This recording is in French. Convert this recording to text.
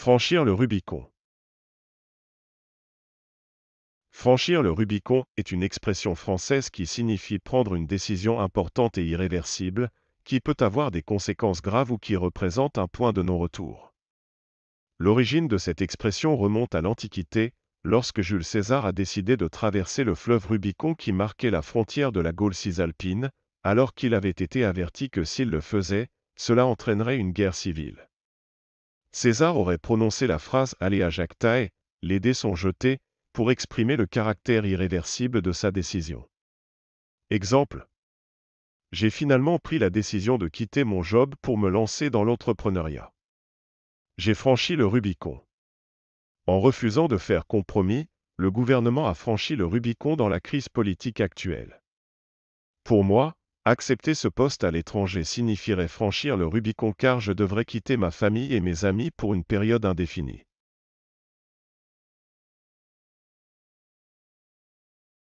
Franchir le Rubicon. Franchir le Rubicon est une expression française qui signifie prendre une décision importante et irréversible, qui peut avoir des conséquences graves ou qui représente un point de non-retour. L'origine de cette expression remonte à l'Antiquité, lorsque Jules César a décidé de traverser le fleuve Rubicon qui marquait la frontière de la Gaule cisalpine, alors qu'il avait été averti que s'il le faisait, cela entraînerait une guerre civile. César aurait prononcé la phrase Allez à Jacques les dés sont jetés, pour exprimer le caractère irréversible de sa décision. Exemple. J'ai finalement pris la décision de quitter mon job pour me lancer dans l'entrepreneuriat. J'ai franchi le Rubicon. En refusant de faire compromis, le gouvernement a franchi le Rubicon dans la crise politique actuelle. Pour moi, Accepter ce poste à l'étranger signifierait franchir le Rubicon car je devrais quitter ma famille et mes amis pour une période indéfinie.